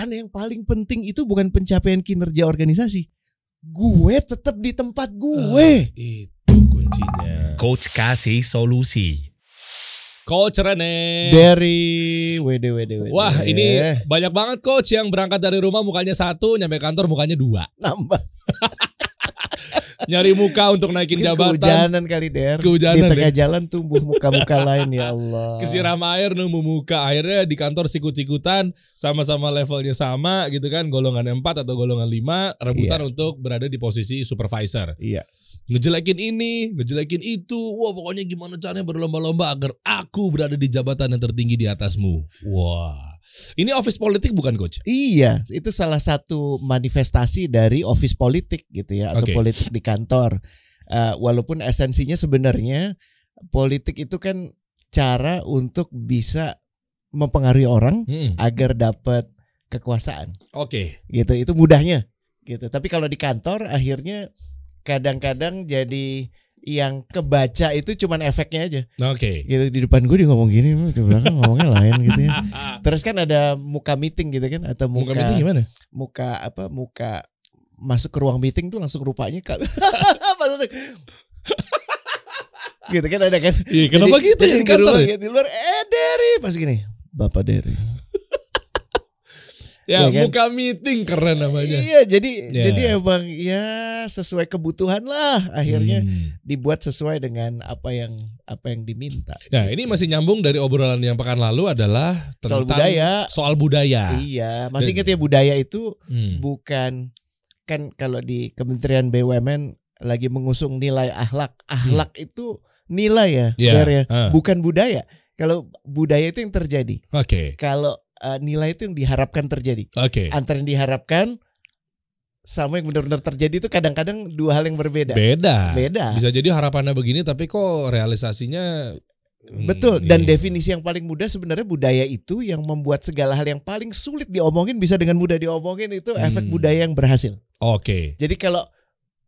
Karena yang paling penting itu bukan pencapaian kinerja organisasi. Gue tetap di tempat gue. Uh, itu kuncinya. Coach kasih solusi. Coach Rene dari WD WD WD. Wah ini banyak banget coach yang berangkat dari rumah mukanya satu, nyampe kantor mukanya dua. Nambah. nyari muka untuk naikin Mungkin jabatan. Kehujanan kali der. Kehujanan di tengah deh. jalan tumbuh muka-muka lain ya Allah. Kesiram air nemu muka airnya di kantor sikut-sikutan sama-sama levelnya sama gitu kan golongan empat atau golongan lima rebutan iya. untuk berada di posisi supervisor. Iya. Ngejelekin ini, ngejelekin itu. Wah, pokoknya gimana caranya berlomba-lomba agar aku berada di jabatan yang tertinggi di atasmu. Wah. Ini office politik bukan coach? Iya, itu salah satu manifestasi dari office politik gitu ya atau okay. politik di kantor. Uh, walaupun esensinya sebenarnya politik itu kan cara untuk bisa mempengaruhi orang hmm. agar dapat kekuasaan. Oke. Okay. Gitu, itu mudahnya. Gitu. Tapi kalau di kantor akhirnya kadang-kadang jadi yang kebaca itu cuman efeknya aja. Oke. Okay. Gitu di depan gue dia ngomong gini, di belakang ngomongnya lain gitu ya. Terus kan ada muka meeting gitu kan atau muka, muka meeting gimana? Muka apa? Muka masuk ke ruang meeting tuh langsung rupanya kan. gitu kan ada kan. Iya, kenapa jadi, gitu jadi ya di kantor? luar, ya? gitu, di luar eh Derry pas gini. Bapak Derry ya, ya kan? muka meeting keren namanya. Iya, jadi yeah. jadi emang ya sesuai kebutuhan lah akhirnya hmm. dibuat sesuai dengan apa yang apa yang diminta. Nah, gitu. ini masih nyambung dari obrolan yang pekan lalu adalah tentang soal budaya. Soal budaya. Iya, masih ingat ya budaya itu hmm. bukan kan kalau di Kementerian BUMN lagi mengusung nilai ahlak. Ahlak hmm. itu nilai ya, yeah. ya. Uh. bukan budaya. Kalau budaya itu yang terjadi. Oke. Okay. Kalau uh, nilai itu yang diharapkan terjadi. Oke. Okay. Antara yang diharapkan sama yang benar-benar terjadi itu kadang-kadang dua hal yang berbeda. Beda. Beda. Bisa jadi harapannya begini tapi kok realisasinya hmm, Betul iya. dan iya. definisi yang paling mudah sebenarnya budaya itu yang membuat segala hal yang paling sulit diomongin bisa dengan mudah diomongin itu hmm. efek budaya yang berhasil. Oke. Okay. Jadi kalau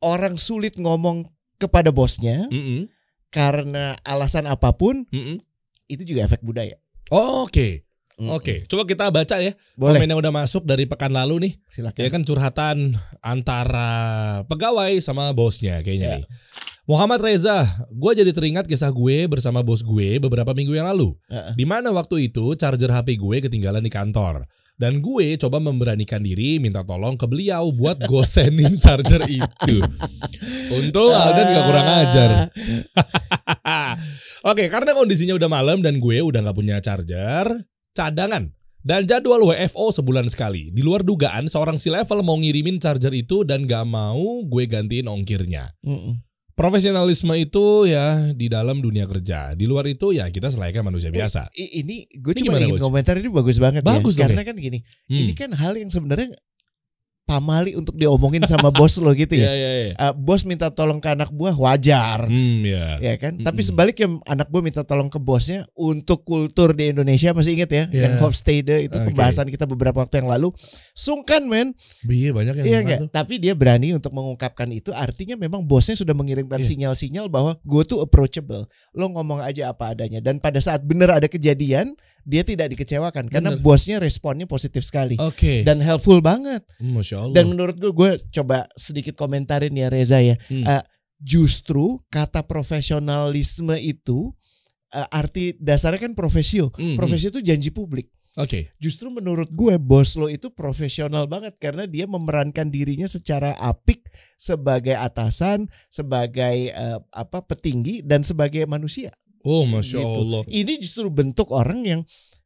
orang sulit ngomong kepada bosnya mm -mm. karena alasan apapun, mm -mm. itu juga efek budaya. Oh, Oke. Okay. Mm -hmm. Oke, coba kita baca ya Boleh. komen yang udah masuk dari pekan lalu nih. Silakan. Ya kan curhatan antara pegawai sama bosnya kayaknya yeah. nih. Muhammad Reza, gue jadi teringat kisah gue bersama bos gue beberapa minggu yang lalu. Uh -uh. Di mana waktu itu charger HP gue ketinggalan di kantor. Dan gue coba memberanikan diri minta tolong ke beliau buat gosenin charger itu. Untung ah. Alden gak kurang ajar. Oke, karena kondisinya udah malam dan gue udah gak punya charger, cadangan. Dan jadwal WFO sebulan sekali. Di luar dugaan, seorang si level mau ngirimin charger itu dan gak mau gue gantiin ongkirnya. Mm -mm. Profesionalisme itu ya di dalam dunia kerja. Di luar itu ya kita selayaknya manusia eh, biasa. Ini gue cuma ingin komentar ini bagus banget ya. bagus ya. Karena kan gini, hmm. ini kan hal yang sebenarnya pamali untuk diomongin sama bos lo gitu ya. Yeah, yeah, yeah. Uh, bos minta tolong ke anak buah wajar, mm, yeah. ya iya kan. mm Tapi hmm. sebaliknya anak buah minta tolong ke bosnya untuk kultur di Indonesia masih inget ya, yeah. Hofstede itu okay. pembahasan kita beberapa waktu yang lalu. Sungkan men. Iya banyak yang. Iya Tapi dia berani untuk mengungkapkan itu. Artinya memang bosnya sudah mengirimkan iya. sinyal-sinyal bahwa gue tuh approachable. Lo ngomong aja apa adanya. Dan pada saat bener ada kejadian, dia tidak dikecewakan Bener. karena bosnya responnya positif sekali okay. dan helpful banget. Masya Allah. Dan menurut gue, gue coba sedikit komentarin ya Reza ya. Hmm. Uh, justru kata profesionalisme itu uh, arti dasarnya kan profesio. Hmm. Profesio hmm. itu janji publik. Oke. Okay. Justru menurut gue bos lo itu profesional banget karena dia memerankan dirinya secara apik sebagai atasan, sebagai uh, apa petinggi dan sebagai manusia. Oh masya gitu. Allah. Ini justru bentuk orang yang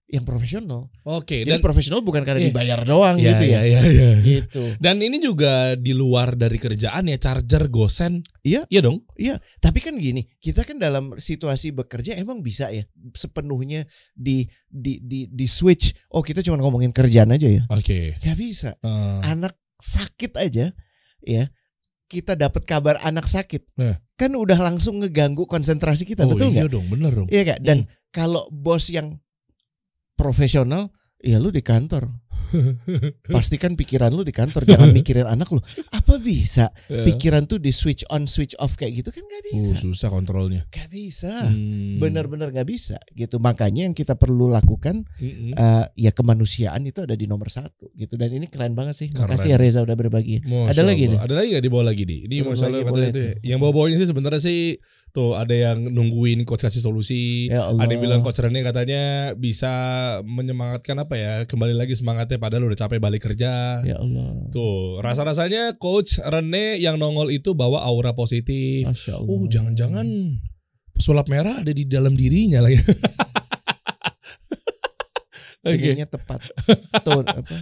yang profesional. Oke. Okay, Jadi dan, profesional bukan karena iya, dibayar doang iya, gitu ya. Iya, iya, iya. Gitu. Dan ini juga di luar dari kerjaan ya charger gosen. Iya. Iya dong. Iya. Tapi kan gini, kita kan dalam situasi bekerja emang bisa ya sepenuhnya di di di di switch. Oh kita cuma ngomongin kerjaan aja ya. Oke. Okay. Gak bisa. Uh. Anak sakit aja ya kita dapat kabar anak sakit, nah. kan udah langsung ngeganggu konsentrasi kita, oh, betul iya nggak? Iya gak? dong, bener dong. Iya gak? Dan hmm. kalau bos yang profesional, ya lu di kantor, Pastikan pikiran lu di kantor jangan mikirin anak lu. Apa bisa iya. pikiran tuh di switch on switch off kayak gitu kan gak uh, bisa. Uh, susah kontrolnya. Gak bisa. Hmm. Bener-bener gak bisa gitu. Makanya yang kita perlu lakukan mm -hmm. uh, ya kemanusiaan itu ada di nomor satu gitu. Dan ini keren banget sih. Keren. Makasih ya Reza udah berbagi. Masya ada lagi nih. Ada lagi gak bawah lagi nih Ini masalah katanya itu. Yang bawa bawahnya sih sebenarnya sih tuh ada yang nungguin coach kasih solusi. Ya Ada yang bilang coach Rene katanya bisa menyemangatkan apa ya kembali lagi semangatnya ya padahal udah capek balik kerja. Ya Allah. Tuh, rasa-rasanya coach Rene yang nongol itu bawa aura positif. Masya Allah. Oh, jangan-jangan pesulap merah ada di dalam dirinya lagi. okay. tepat. Tuh, apa?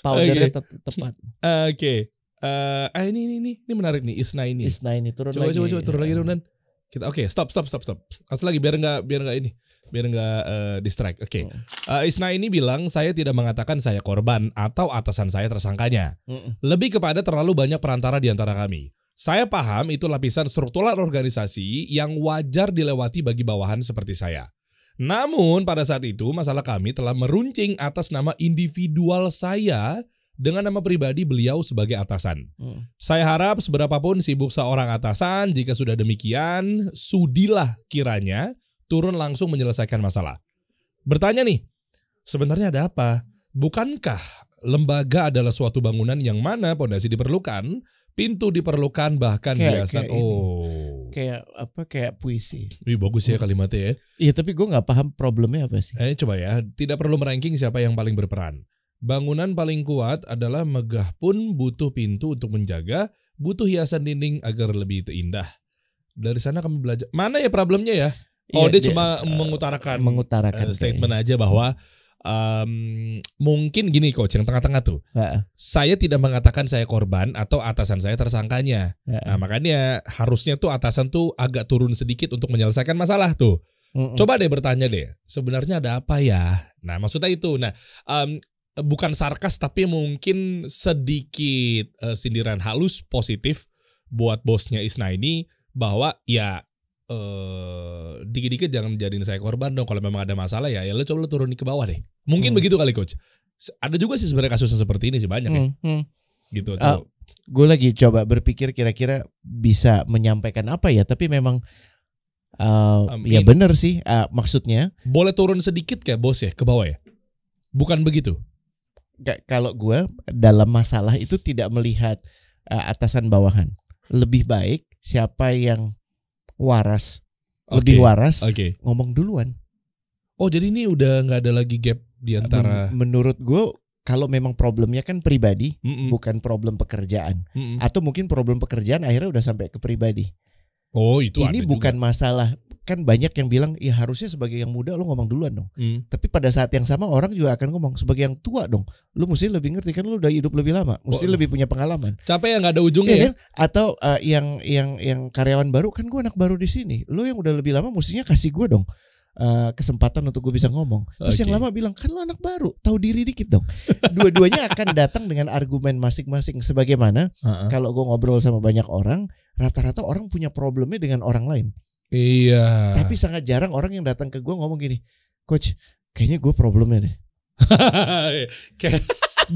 Powdernya okay. te tepat. Oke. Okay. Uh, eh, ah eh, ini ini ini ini menarik nih Isna ini. Isna ini turun coba, lagi. Coba coba turun ya. lagi dan Kita oke, okay, stop stop stop stop. Harus lagi biar nggak biar nggak ini biar nggak uh, distract. Oke, okay. Hmm. uh, eh, Isna ini bilang saya tidak mengatakan saya korban atau atasan saya tersangkanya. Hmm. Lebih kepada terlalu banyak perantara di antara kami. Saya paham itu lapisan struktural organisasi yang wajar dilewati bagi bawahan seperti saya. Namun pada saat itu masalah kami telah meruncing atas nama individual saya dengan nama pribadi beliau sebagai atasan. Hmm. Saya harap seberapapun sibuk seorang atasan, jika sudah demikian, sudilah kiranya turun langsung menyelesaikan masalah. Bertanya nih, sebenarnya ada apa? Bukankah lembaga adalah suatu bangunan yang mana pondasi diperlukan, pintu diperlukan, bahkan kayak, hiasan. Kayak oh, ini. kayak apa? Kayak puisi. Wih bagus ya hmm. kalimatnya ya. Iya tapi gue nggak paham problemnya apa sih. Eh, coba ya, tidak perlu meranking siapa yang paling berperan. Bangunan paling kuat adalah megah pun butuh pintu untuk menjaga, butuh hiasan dinding agar lebih indah. Dari sana kami belajar. Mana ya problemnya ya? Oh, iya, dia, cuma uh, mengutarakan mengutarakan uh, statement kayak. aja bahwa um, mungkin gini coach yang tengah-tengah tuh. Uh. Saya tidak mengatakan saya korban atau atasan saya tersangkanya. Uh. Nah, makanya harusnya tuh atasan tuh agak turun sedikit untuk menyelesaikan masalah tuh. Uh -uh. Coba deh bertanya deh, sebenarnya ada apa ya? Nah, maksudnya itu. Nah, um, bukan sarkas tapi mungkin sedikit uh, sindiran halus positif buat bosnya Isna ini bahwa ya eh dikit-dikit jangan jadiin saya korban dong kalau memang ada masalah ya ya lo coba lo turun ke bawah deh mungkin hmm. begitu kali coach ada juga sih sebenarnya kasusnya seperti ini sih banyak ya hmm. hmm. gitu uh, eh, gue lagi coba berpikir kira-kira bisa menyampaikan apa ya tapi memang uh, um, ya benar sih uh, maksudnya boleh turun sedikit kayak bos ya ke bawah ya bukan begitu Gak, kalau gue dalam masalah itu tidak melihat uh, atasan bawahan lebih baik siapa yang waras, okay. lebih waras, okay. ngomong duluan. Oh jadi ini udah nggak ada lagi gap di nah, antara. Men menurut gue kalau memang problemnya kan pribadi, mm -mm. bukan problem pekerjaan, mm -mm. atau mungkin problem pekerjaan akhirnya udah sampai ke pribadi. Oh itu. Ini bukan juga. masalah kan banyak yang bilang ya harusnya sebagai yang muda lo ngomong duluan dong. Hmm. Tapi pada saat yang sama orang juga akan ngomong sebagai yang tua dong. Lo mesti lebih ngerti kan lo udah hidup lebih lama, mesti oh, lebih punya pengalaman. Capek yang nggak ada ujungnya. Iya ya, kan? Atau uh, yang yang yang karyawan baru kan gue anak baru di sini. Lo yang udah lebih lama mestinya kasih gue dong. Uh, kesempatan untuk gue bisa ngomong. Terus okay. yang lama bilang kan lo anak baru, tahu diri dikit dong. Dua-duanya akan datang dengan argumen masing-masing. Sebagaimana uh -uh. kalau gue ngobrol sama banyak orang, rata-rata orang punya problemnya dengan orang lain. Iya. Tapi sangat jarang orang yang datang ke gue ngomong gini, coach, kayaknya gue problemnya deh.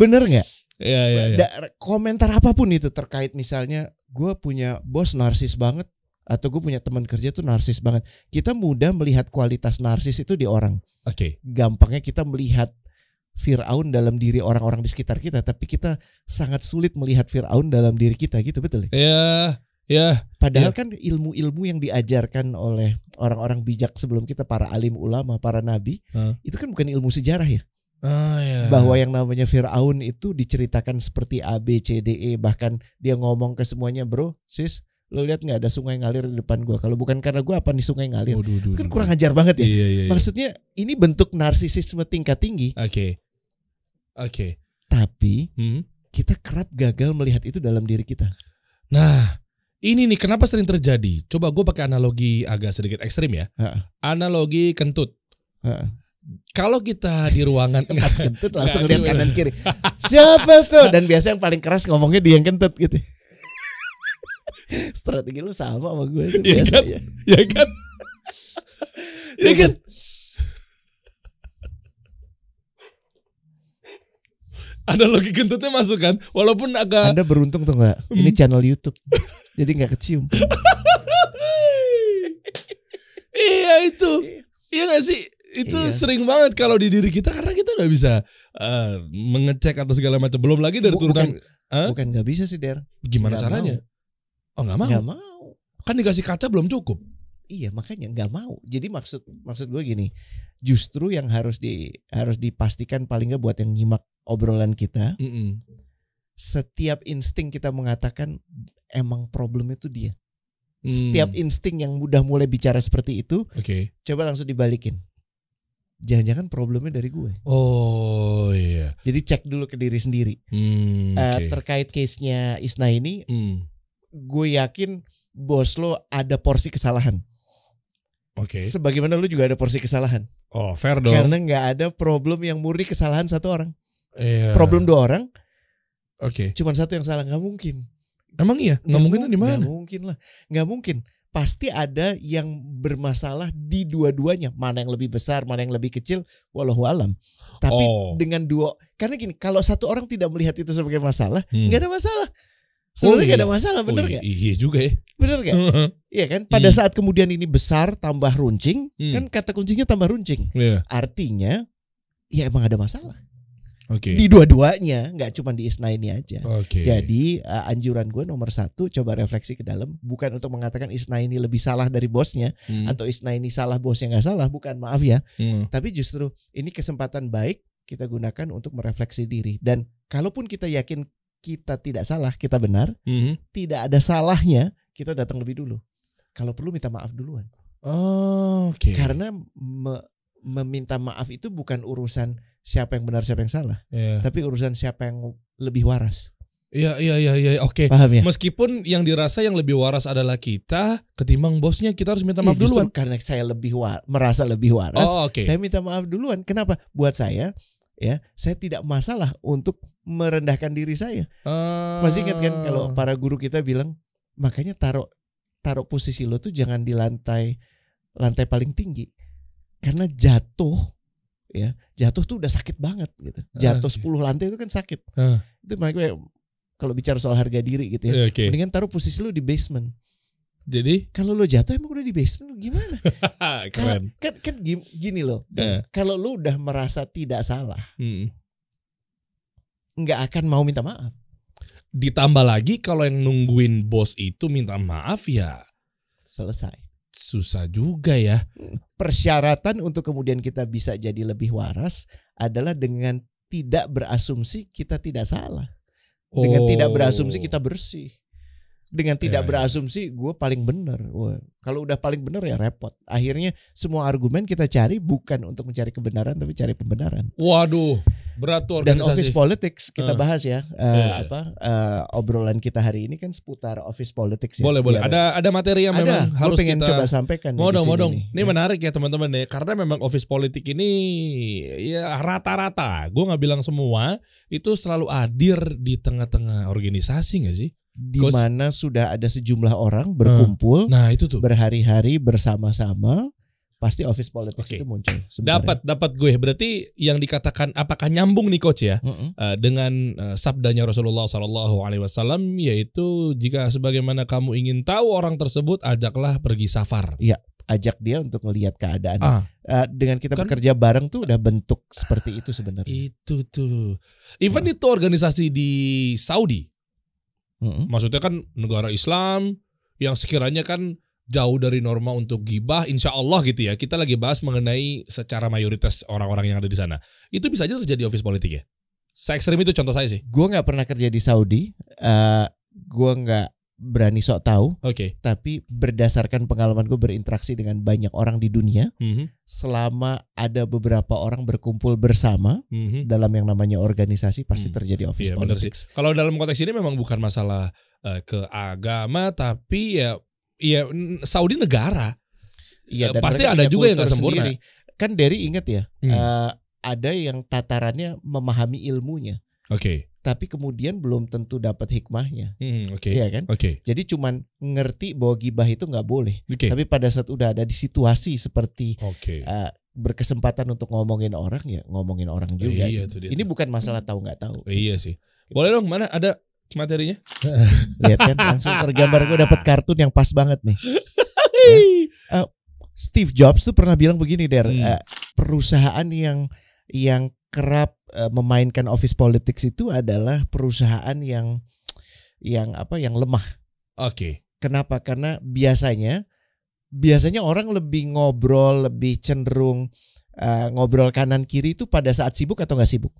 Bener nggak? Iya, iya, iya. Komentar apapun itu terkait misalnya gue punya bos narsis banget atau gue punya teman kerja tuh narsis banget. Kita mudah melihat kualitas narsis itu di orang. Oke. Okay. Gampangnya kita melihat Fir'aun dalam diri orang-orang di sekitar kita, tapi kita sangat sulit melihat Fir'aun dalam diri kita gitu betul? Ya. Yeah Ya. Padahal ya. kan ilmu-ilmu yang diajarkan oleh orang-orang bijak sebelum kita para alim ulama, para nabi, itu kan bukan ilmu sejarah ya. Oh, iya. Bahwa yang namanya Fir'aun itu diceritakan seperti A, B, C, D, E. Bahkan dia ngomong ke semuanya, bro, sis, lo lihat nggak ada sungai ngalir di depan gue. Kalau bukan karena gue apa nih sungai ngalir? duh, duh, kan kurang ajar banget ya. Iya, iya, iya. Maksudnya ini bentuk narsisisme tingkat tinggi. Oke, okay. oke. Okay. Tapi hmm? kita kerap gagal melihat itu dalam diri kita. Nah, ini nih kenapa sering terjadi? Coba gue pakai analogi agak sedikit ekstrim ya. Ha. Analogi kentut. Ha. Kalau kita di ruangan pas kentut langsung lihat kanan kiri. Siapa tuh? Dan biasa yang paling keras ngomongnya dia yang kentut gitu. Strategi lu sama sama gue itu ya biasa kan? ya. Ya kan? ya kan? analogi kentutnya masuk kan walaupun agak Anda beruntung tuh nggak ini hmm. channel YouTube jadi nggak kecium. iya itu. Iya gak sih? Itu iya. sering banget kalau di diri kita karena kita nggak bisa uh, mengecek atau segala macam. Belum lagi dari turunan. Bukan, huh? Eh? bukan nggak bisa sih Der. Gimana gak caranya? Mau. Oh nggak mau. Gak mau. Kan dikasih kaca belum cukup. Iya makanya nggak mau. Jadi maksud maksud gue gini, justru yang harus di harus dipastikan paling nggak buat yang nyimak obrolan kita, mm -mm. setiap insting kita mengatakan emang problemnya itu dia. Hmm. Setiap insting yang mudah mulai bicara seperti itu, okay. coba langsung dibalikin. Jangan-jangan problemnya dari gue. Oh iya. Jadi cek dulu ke diri sendiri. Hmm, eh, okay. uh, terkait case-nya Isna ini, hmm. gue yakin bos lo ada porsi kesalahan. Oke. Okay. Sebagaimana lo juga ada porsi kesalahan. Oh fair dong. Karena nggak ada problem yang murni kesalahan satu orang. Yeah. Problem dua orang. Oke. Okay. Cuman satu yang salah nggak mungkin. Emang iya? Nggak mungkin di mana? Nggak mungkin lah. Nggak mungkin. Pasti ada yang bermasalah di dua-duanya. Mana yang lebih besar, mana yang lebih kecil, walau alam. Tapi oh. dengan dua, karena gini, kalau satu orang tidak melihat itu sebagai masalah, hmm. nggak ada masalah. Sebenarnya oh, iya. gak ada masalah, bener oh, iya, gak? Iya juga ya. Bener gak? iya kan? Pada hmm. saat kemudian ini besar tambah runcing, hmm. kan kata kuncinya tambah runcing. Yeah. Artinya, ya emang ada masalah. Okay. Di dua-duanya, nggak cuma di Isna ini aja. Okay. Jadi uh, anjuran gue nomor satu, coba refleksi ke dalam, bukan untuk mengatakan Isna ini lebih salah dari bosnya hmm. atau Isna ini salah bosnya nggak salah, bukan maaf ya. Hmm. Tapi justru ini kesempatan baik kita gunakan untuk merefleksi diri dan kalaupun kita yakin kita tidak salah, kita benar, hmm. tidak ada salahnya kita datang lebih dulu. Kalau perlu minta maaf duluan. Oh, Oke. Okay. Karena me meminta maaf itu bukan urusan siapa yang benar siapa yang salah yeah. tapi urusan siapa yang lebih waras Iya iya iya iya oke. Paham ya? Meskipun yang dirasa yang lebih waras adalah kita ketimbang bosnya kita harus minta maaf ya, duluan karena saya lebih war, merasa lebih waras. Oh, okay. Saya minta maaf duluan. Kenapa? Buat saya ya, saya tidak masalah untuk merendahkan diri saya. Uh... Masih ingat kan kalau para guru kita bilang makanya taruh taruh posisi lo tuh jangan di lantai lantai paling tinggi karena jatuh ya jatuh tuh udah sakit banget gitu ah, jatuh iya. sepuluh 10 lantai itu kan sakit uh. itu makanya kalau bicara soal harga diri gitu ya iya, okay. mendingan taruh posisi lu di basement jadi kalau lo jatuh emang udah di basement gimana? Keren. Kan, kan gini loh. Yeah. Kalau lu udah merasa tidak salah, hmm. nggak hmm. akan mau minta maaf. Ditambah lagi kalau yang nungguin bos itu minta maaf ya selesai susah juga ya. Persyaratan untuk kemudian kita bisa jadi lebih waras adalah dengan tidak berasumsi kita tidak salah. Dengan oh. tidak berasumsi oh. kita bersih. Dengan tidak ya, ya. berasumsi gue paling benar. Wah, kalau udah paling benar ya repot. Akhirnya semua argumen kita cari bukan untuk mencari kebenaran tapi cari pembenaran. Waduh, berat tuh organisasi. Dan office politics kita uh. bahas ya. Uh, iya, eh, yeah. apa uh, obrolan kita hari ini kan seputar office politics ya. Boleh, boleh. Iya, ada ada materi yang ada. memang harus pengen kita coba sampaikan. Mau dong, mau Ini ya. menarik ya teman-teman ya karena memang office politik ini ya rata-rata, gue nggak bilang semua, itu selalu hadir di tengah-tengah organisasi nggak sih? di mana sudah ada sejumlah orang ah. berkumpul, nah, itu tuh berhari-hari bersama-sama pasti office politics okay. itu muncul. Dapat dapat gue berarti yang dikatakan apakah nyambung nih coach ya mm -hmm. uh, dengan uh, sabdanya Rasulullah Shallallahu Alaihi Wasallam yaitu jika sebagaimana kamu ingin tahu orang tersebut ajaklah pergi safar. Iya ajak dia untuk melihat keadaan. Ah. Uh, dengan kita kan, bekerja bareng tuh udah bentuk seperti itu sebenarnya. Itu tuh. Even oh. itu organisasi di Saudi. Mm -hmm. Maksudnya kan negara Islam yang sekiranya kan jauh dari norma untuk gibah, insya Allah gitu ya. Kita lagi bahas mengenai secara mayoritas orang-orang yang ada di sana. Itu bisa aja terjadi office politik ya. Se ekstrim itu contoh saya sih. Gue nggak pernah kerja di Saudi. Uh, eh, gue nggak berani sok tahu. Oke. Okay. Tapi berdasarkan pengalaman gue berinteraksi dengan banyak orang di dunia, mm -hmm. selama ada beberapa orang berkumpul bersama mm -hmm. dalam yang namanya organisasi pasti mm. terjadi office yeah, iya, politics. Kalau dalam konteks ini memang bukan masalah uh, eh, ke agama, tapi ya Iya, Saudi negara. Iya, eh, dan pasti ada juga yang enggak sempurna. Sendiri. Kan dari ingat ya, hmm. uh, ada yang tatarannya memahami ilmunya. Oke. Okay. Tapi kemudian belum tentu dapat hikmahnya. Hmm, Oke. Okay. Iya kan? Oke. Okay. Jadi cuman ngerti bahwa gibah itu nggak boleh. Okay. Tapi pada saat udah ada di situasi seperti okay. uh, eh, berkesempatan untuk ngomongin orang ya ngomongin orang juga. Iya, gitu. itu dia. Ini bukan masalah tahu nggak tahu. Iya sih. Gitu. Boleh dong mana ada materinya. Lihat kan langsung tergambar gue dapat kartun yang pas banget nih. uh, Steve Jobs tuh pernah bilang begini der hmm. uh, perusahaan yang yang kerap uh, memainkan office politics itu adalah perusahaan yang yang apa yang lemah. Oke. Okay. Kenapa? Karena biasanya biasanya orang lebih ngobrol, lebih cenderung uh, ngobrol kanan kiri itu pada saat sibuk atau nggak sibuk.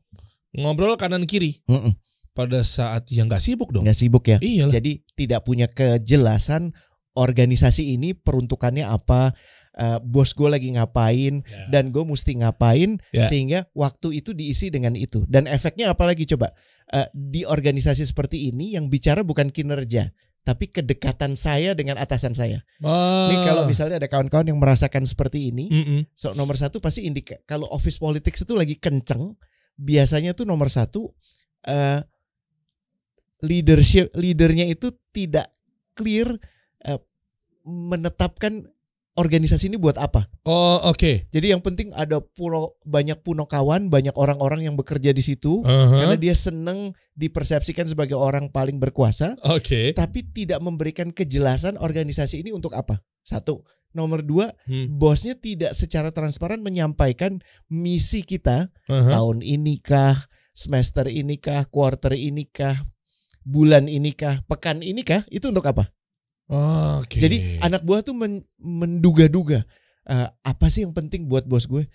Ngobrol kanan kiri. Mm -mm pada saat yang nggak sibuk dong. Nggak sibuk ya. Iya. Jadi tidak punya kejelasan organisasi ini peruntukannya apa, uh, bos gue lagi ngapain, yeah. dan gue mesti ngapain, yeah. sehingga waktu itu diisi dengan itu. Dan efeknya apa lagi coba uh, di organisasi seperti ini yang bicara bukan kinerja, tapi kedekatan saya dengan atasan saya. Oh. kalau misalnya ada kawan-kawan yang merasakan seperti ini, mm -mm. so nomor satu pasti indik kalau office politics itu lagi kenceng, biasanya tuh nomor satu uh, leadership leadernya itu tidak clear uh, menetapkan organisasi ini buat apa. Oh, oke. Okay. Jadi yang penting ada puno banyak punokawan, banyak orang-orang yang bekerja di situ uh -huh. karena dia seneng dipersepsikan sebagai orang paling berkuasa. Oke. Okay. Tapi tidak memberikan kejelasan organisasi ini untuk apa. Satu. Nomor dua, hmm. bosnya tidak secara transparan menyampaikan misi kita uh -huh. tahun inikah, semester inikah, kah, quarter ini bulan ini kah, pekan ini kah, itu untuk apa? Oh, okay. Jadi anak buah tuh men menduga-duga uh, apa sih yang penting buat bos gue?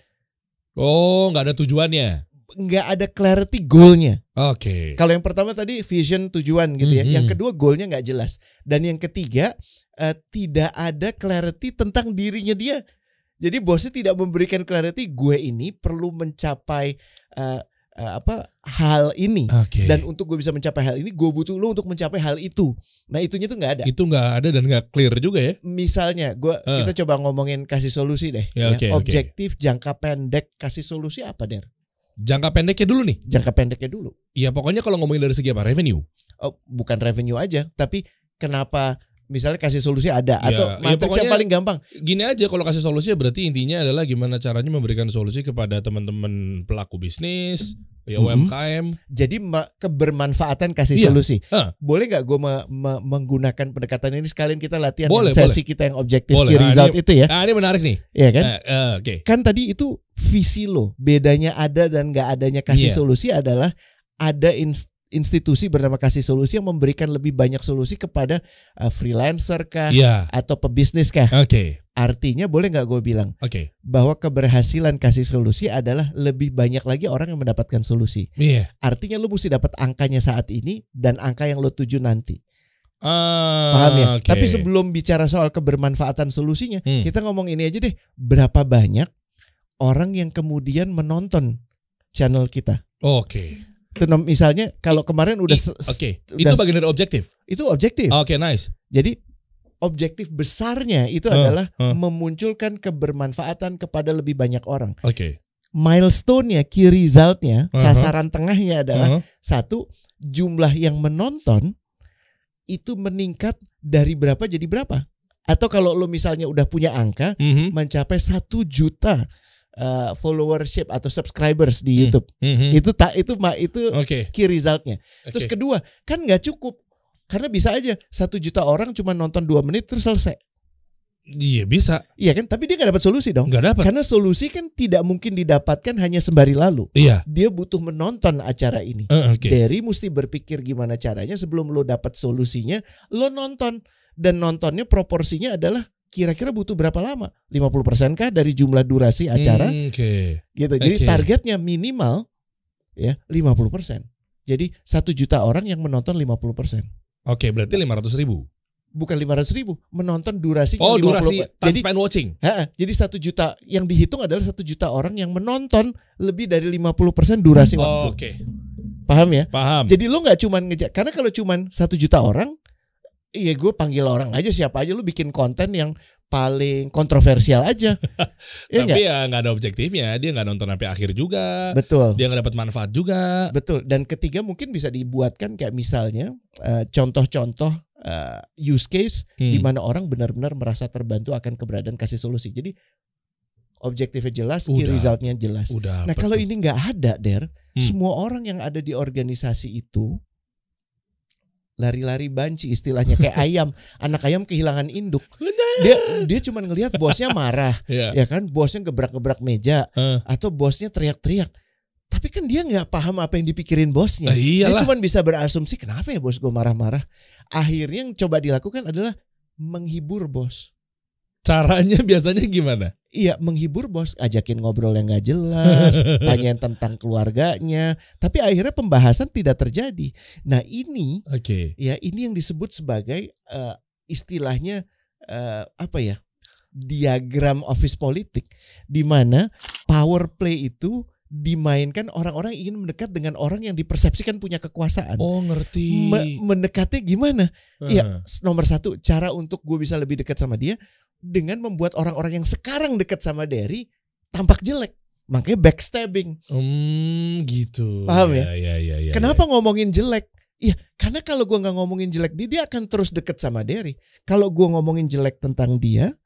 Oh, nggak ada tujuannya. Nggak ada clarity goalnya. Oke. Okay. Kalau yang pertama tadi vision tujuan gitu ya. Mm -hmm. Yang mhm. kedua goalnya nggak jelas. Dan yang ketiga uh, tidak ada clarity tentang dirinya dia. Jadi bosnya tidak memberikan clarity gue ini perlu mencapai uh, uh, apa hal ini okay. dan untuk gue bisa mencapai hal ini gue butuh lo untuk mencapai hal itu nah itunya tuh nggak ada itu nggak ada dan nggak clear juga ya misalnya gue uh. kita coba ngomongin kasih solusi deh ya, ya. objektif okay. jangka pendek kasih solusi apa der jangka pendeknya dulu nih jangka pendeknya dulu Iya pokoknya kalau ngomongin dari segi apa revenue oh bukan revenue aja tapi kenapa misalnya kasih solusi ada ya, atau ya, matriks yang paling gampang. Gini aja kalau kasih solusi berarti intinya adalah gimana caranya memberikan solusi kepada teman-teman pelaku bisnis, ya UMKM. Mm-hmm. Jadi kebermanfaatan kasih ya. solusi. Boleh nggak gue me menggunakan pendekatan ini sekalian kita latihan boleh, sesi boleh. kita yang objektif boleh. Nah, result nah, result ini, itu ya. Nah, ini menarik nih. ya kan? Uh, eh, uh, eh, Okay. Kan tadi itu visi lo. Bedanya ada dan nggak adanya kasih yeah. solusi adalah ada inst institusi bernama Kasih Solusi yang memberikan lebih banyak solusi kepada uh, freelancer kah yeah. atau pebisnis kah. Oke. Okay. Artinya boleh nggak gue bilang okay. bahwa keberhasilan kasih solusi adalah lebih banyak lagi orang yang mendapatkan solusi. Yeah. Artinya lu mesti dapat angkanya saat ini dan angka yang lo tuju nanti. Ah, Paham ya? Okay. Tapi sebelum bicara soal kebermanfaatan solusinya, hmm. kita ngomong ini aja deh. Berapa banyak orang yang kemudian menonton channel kita? Oke. Okay Tenom, misalnya kalau kemarin udah oke okay. itu bagian dari objektif itu objektif oke okay, nice jadi objektif besarnya itu uh, adalah uh. memunculkan kebermanfaatan kepada lebih banyak orang oke okay. milestone-nya key result-nya uh-huh. sasaran tengahnya adalah uh-huh. satu jumlah yang menonton itu meningkat dari berapa jadi berapa atau kalau lo misalnya udah punya angka mm-hmm. mencapai satu juta uh, followership atau subscribers di hmm. YouTube. Hmm. hmm. Itu tak itu ma itu okay. key resultnya. Okay. Terus kedua, kan nggak cukup karena bisa aja satu juta orang cuma nonton dua menit terus selesai. Iya bisa. Iya kan, tapi dia gak dapat solusi dong. Gak dapat. Karena solusi kan tidak mungkin didapatkan hanya sembari lalu. Iya. Dia butuh menonton acara ini. Uh, eh, okay. Dari mesti berpikir gimana caranya sebelum lo dapat solusinya, lo nonton dan nontonnya proporsinya adalah kira-kira butuh berapa lama? 50% kah dari jumlah durasi acara? Hmm, okay. Gitu. Jadi okay. targetnya minimal ya 50%. Jadi satu juta orang yang menonton 50%. Oke, okay, berarti 500 ribu. Bukan 500 ribu, menonton durasi Oh, 50, durasi jadi, watching. Ha, jadi satu juta, yang dihitung adalah satu juta orang yang menonton lebih dari 50% durasi oh, waktu. Oke. Okay. Paham ya? Paham. Jadi lu nggak cuman ngejak, karena kalau cuman satu juta orang, Iya gue panggil orang aja siapa aja lu bikin konten yang paling kontroversial aja. ya Tapi gak? ya nggak ada objektifnya, dia nggak nonton sampai akhir juga. Betul. Dia nggak dapat manfaat juga. Betul. Dan ketiga mungkin bisa dibuatkan kayak misalnya eh, contoh-contoh uh, use case hmm. di mana orang benar-benar merasa terbantu akan keberadaan kasih solusi. Jadi objektifnya jelas, udah, key resultnya jelas. Udah, nah betul. kalau ini nggak ada der, hmm. semua orang yang ada di organisasi itu lari-lari banci istilahnya kayak ayam anak ayam kehilangan induk dia dia cuma ngelihat bosnya marah yeah. ya kan bosnya gebrak-gebrak meja uh. atau bosnya teriak-teriak tapi kan dia nggak paham apa yang dipikirin bosnya uh, dia cuma bisa berasumsi kenapa ya bos gue marah-marah akhirnya yang coba dilakukan adalah menghibur bos Caranya biasanya gimana? Iya, menghibur bos, ajakin ngobrol yang gak jelas, tanyain tentang keluarganya, tapi akhirnya pembahasan tidak terjadi. Nah, ini Oke. Okay. Ya, ini yang disebut sebagai uh, istilahnya uh, apa ya? diagram office politik di mana power play itu dimainkan orang-orang ingin mendekat dengan orang yang dipersepsikan punya kekuasaan. Oh ngerti. Me mendekatnya gimana? Uh. Ya nomor satu cara untuk gue bisa lebih dekat sama dia dengan membuat orang-orang yang sekarang dekat sama Derry tampak jelek. Makanya backstabbing. Hmm, gitu. Paham ya? ya? ya, ya, ya, ya. Kenapa ya. ngomongin jelek? Iya, karena kalau gue nggak ngomongin jelek dia, dia akan terus dekat sama Derry. Kalau gue ngomongin jelek tentang dia,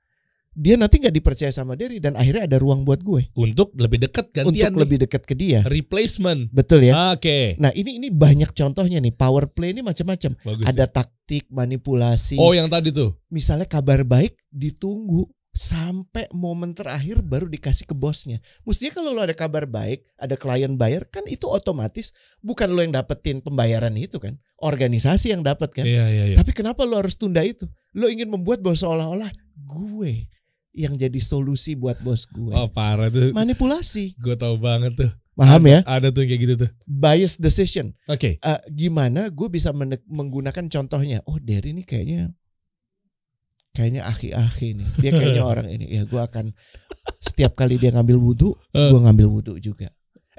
dia nanti nggak dipercaya sama Derry dan akhirnya ada ruang buat gue untuk lebih dekat gantian untuk nih. lebih dekat ke dia replacement betul ya oke okay. nah ini ini banyak contohnya nih power play ini macam-macam ada ya. taktik manipulasi oh yang tadi tuh misalnya kabar baik ditunggu sampai momen terakhir baru dikasih ke bosnya. Mestinya kalau lo ada kabar baik, ada klien bayar, kan itu otomatis bukan lo yang dapetin pembayaran itu kan, organisasi yang dapat kan. Iya, iya, iya. Tapi kenapa lo harus tunda itu? Lo ingin membuat bahwa seolah-olah gue yang jadi solusi buat bos gue. Oh parah tuh. Manipulasi. Gue tau banget tuh. Paham ya? Ada tuh kayak gitu tuh. Bias decision. Oke. Okay. Uh, eh, gimana gue bisa menggunakan contohnya? Oh dari ini kayaknya kayaknya aki-aki nih. Dia kayaknya orang ini. Ya gue akan setiap kali dia ngambil wudhu, eh. gue ngambil wudhu juga.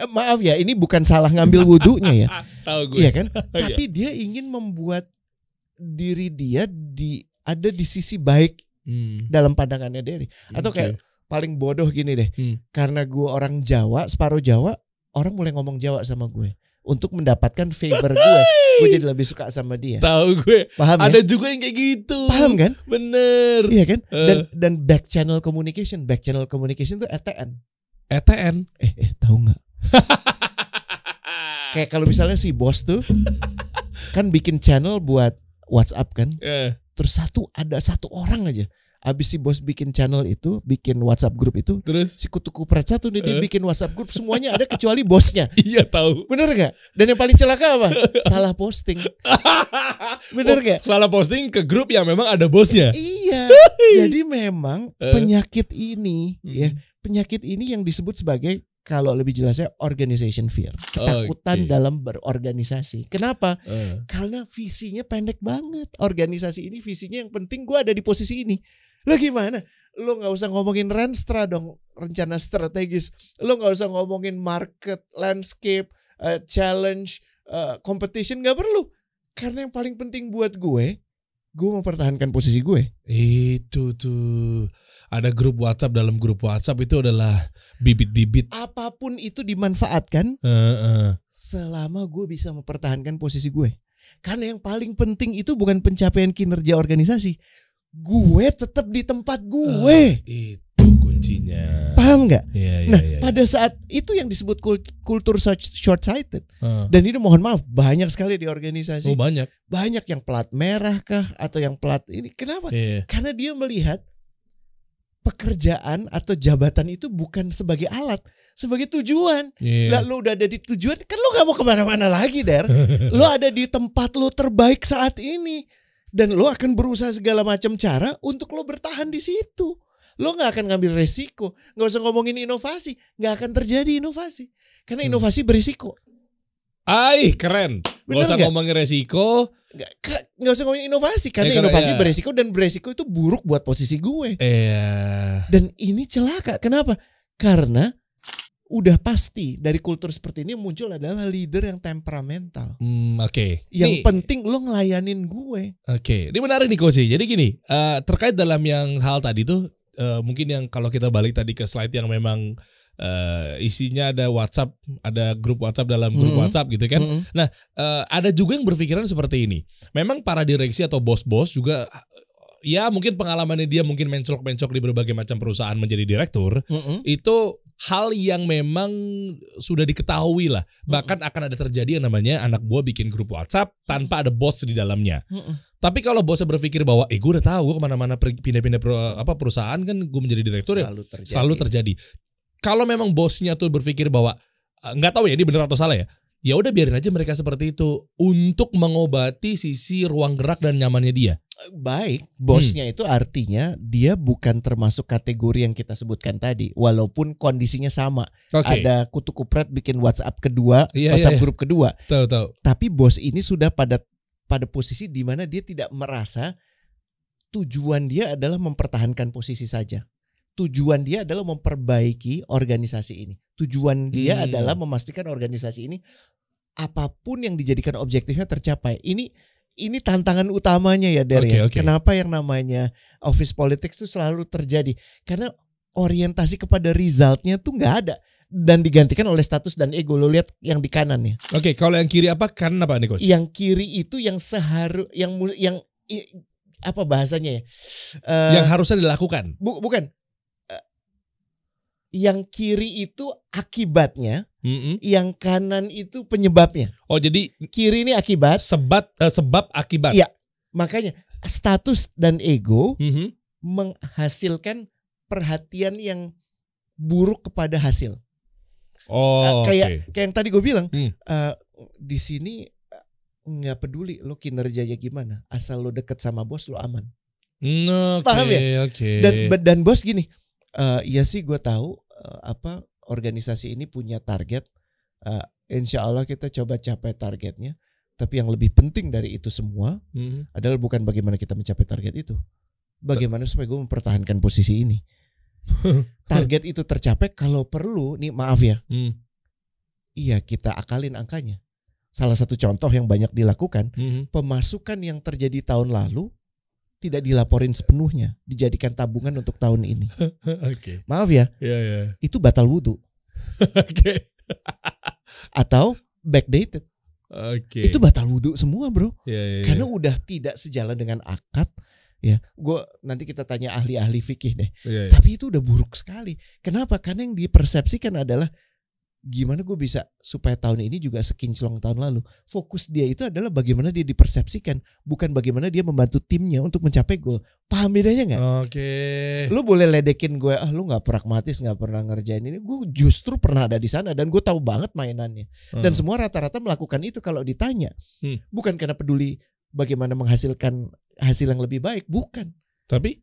Eh, maaf ya, ini bukan salah ngambil wudhunya ya. Tahu gue. Iya kan? Iya. Tapi dia ingin membuat diri dia di ada di sisi baik hmm. dalam pandangannya Derry hmm, atau okay. kayak paling bodoh gini deh hmm. karena gue orang Jawa separuh Jawa orang mulai ngomong Jawa sama gue untuk mendapatkan favor gue. Gue jadi lebih suka sama dia. Tahu gue. Paham ya? Ada ya? juga yang kayak gitu. Paham kan? Bener. Iya kan? Uh. Dan dan back channel communication, back channel communication tuh ETN. ETN. Eh, eh tahu nggak? kayak kalau misalnya si bos tuh kan bikin channel buat WhatsApp kan? Uh. Terus satu ada satu orang aja. Abis si bos bikin channel itu, bikin WhatsApp grup itu, terus si kutu kupret satu nih dia eh? bikin WhatsApp grup semuanya ada kecuali bosnya. iya tahu. Bener gak? Dan yang paling celaka apa? salah posting. Bener oh, gak? Salah posting ke grup yang memang ada bosnya. iya. Jadi memang eh? penyakit ini uh. ya hmm. penyakit ini yang disebut sebagai kalau lebih jelasnya organization fear, ketakutan okay. dalam berorganisasi. Kenapa? Uh. Karena visinya pendek banget. Organisasi ini visinya yang penting gue ada di posisi ini. Lo gimana? Lo nggak usah ngomongin renstra dong, rencana strategis. Lo nggak usah ngomongin market, landscape, uh, challenge, uh, competition nggak perlu. Karena yang paling penting buat gue, gue mempertahankan posisi gue. Itu tuh ada grup WhatsApp dalam grup WhatsApp itu adalah bibit-bibit apapun itu dimanfaatkan uh, uh. selama gue bisa mempertahankan posisi gue karena yang paling penting itu bukan pencapaian kinerja organisasi gue tetap di tempat gue uh, itu kuncinya paham nggak Yeah, yeah, nah yeah, yeah. pada saat itu yang disebut kultur short sighted uh. Ah. dan ini mohon maaf banyak sekali di organisasi oh, banyak banyak yang plat merah kah atau yang plat ini kenapa yeah. karena dia melihat pekerjaan atau jabatan itu bukan sebagai alat sebagai tujuan. Yeah. Lah lu udah ada di tujuan kan lo gak mau kemana-mana lagi der. Lo ada di tempat lo terbaik saat ini dan lo akan berusaha segala macam cara untuk lo bertahan di situ. Lo nggak akan ngambil resiko, nggak usah ngomongin inovasi, nggak akan terjadi inovasi karena hmm. inovasi berisiko. Aih keren. Bener gak usah gak? ngomongin resiko. Gak, gak usah ngomongin inovasi karena, ya, inovasi ya. beresiko dan beresiko itu buruk buat posisi gue. Iya. Dan ini celaka. Kenapa? Karena udah pasti dari kultur seperti ini muncul adalah leader yang temperamental. Hmm, oke. Okay. Yang ini, penting lo ngelayanin gue. Oke, okay. ini menarik nih Koji. Jadi gini, uh, terkait dalam yang hal tadi tuh uh, mungkin yang kalau kita balik tadi ke slide yang memang uh, isinya ada WhatsApp, ada grup WhatsApp dalam grup mm -hmm. WhatsApp gitu kan. Mm -hmm. Nah, uh, ada juga yang berpikiran seperti ini. Memang para direksi atau bos-bos juga ya mungkin pengalamannya dia mungkin mencok-mencok di berbagai macam perusahaan menjadi direktur, mm -hmm. itu hal yang memang sudah diketahui lah. Mm-hmm. Bahkan mm -hmm. akan ada terjadi yang namanya anak buah bikin grup WhatsApp tanpa ada bos di dalamnya. Mm -hmm. Tapi kalau bosnya berpikir bahwa, eh gue udah tahu gue kemana-mana pindah-pindah per, apa perusahaan kan gue menjadi direktur ya, selalu ya, terjadi. selalu terjadi kalau memang bosnya tuh berpikir bahwa e, nggak tahu ya ini benar atau salah ya ya udah biarin aja mereka seperti itu untuk mengobati sisi ruang gerak dan nyamannya dia. E, baik, bosnya hmm. itu artinya dia bukan termasuk kategori yang kita sebutkan tadi, walaupun kondisinya sama. Okay. Ada kutu kupret bikin WhatsApp kedua, yeah, iya, WhatsApp yeah, grup kedua. Tahu tahu. Tapi bos ini sudah pada pada posisi di mana dia tidak merasa tujuan dia adalah mempertahankan posisi saja tujuan dia adalah memperbaiki organisasi ini. Tujuan dia hmm. adalah memastikan organisasi ini apapun yang dijadikan objektifnya tercapai. Ini ini tantangan utamanya ya dari ya. okay, Okay. Kenapa yang namanya office politics itu selalu terjadi? Karena orientasi kepada resultnya tuh nggak ada dan digantikan oleh status dan ego. Lo lihat yang di kanan ya. Oke, okay, kalau yang kiri apa? Kanan apa nih coach? Yang kiri itu yang seharu yang yang apa bahasanya ya? Uh, yang harusnya dilakukan. Bu, bukan, yang kiri itu akibatnya, mm-hmm. yang kanan itu penyebabnya. Oh, jadi kiri ini akibat, sebab uh, eh, sebab akibat. Iya. Makanya status dan ego mm-hmm. menghasilkan perhatian yang buruk kepada hasil. Oh, uh, kayak okay. kayak yang tadi gue bilang mm. uh, di sini nggak peduli lo kinerjanya gimana, asal lo deket sama bos lo aman. Mm, okay, Paham ya? Okay. Dan dan bos gini, uh, ya sih gue tahu Eh, apa organisasi ini punya target. Uh, insya Allah kita coba capai targetnya. Tapi yang lebih penting dari itu semua hmm adalah bukan bagaimana kita mencapai target itu, bagaimana supaya gue mempertahankan posisi ini. target itu tercapai kalau perlu nih maaf ya. hmm. Iya kita akalin angkanya. Salah satu contoh yang banyak dilakukan hmm pemasukan yang terjadi tahun lalu tidak dilaporin sepenuhnya, dijadikan tabungan untuk tahun ini. Oke. Okay. Maaf ya. Yeah, yeah. Itu batal wudhu. Oke. Atau backdated. Oke. Okay. Itu batal wudhu semua, bro. Yeah, yeah, iya. Karena yeah. udah tidak sejalan dengan akad. Ya, gue nanti kita tanya ahli-ahli fikih deh. Yeah, yeah. Tapi itu udah buruk sekali. Kenapa? Karena yang dipersepsikan adalah gimana gue bisa supaya tahun ini juga sekinclong tahun lalu. Fokus dia itu adalah bagaimana dia dipersepsikan, bukan bagaimana dia membantu timnya untuk mencapai gol. Paham bedanya nggak? Oke. Okay. Lu boleh ledekin gue, ah lu nggak pragmatis, nggak pernah ngerjain ini. Gue justru pernah ada di sana dan gue tahu banget mainannya. Hmm. Dan semua rata-rata melakukan itu kalau ditanya, hmm. bukan karena peduli bagaimana menghasilkan hasil yang lebih baik, bukan. Tapi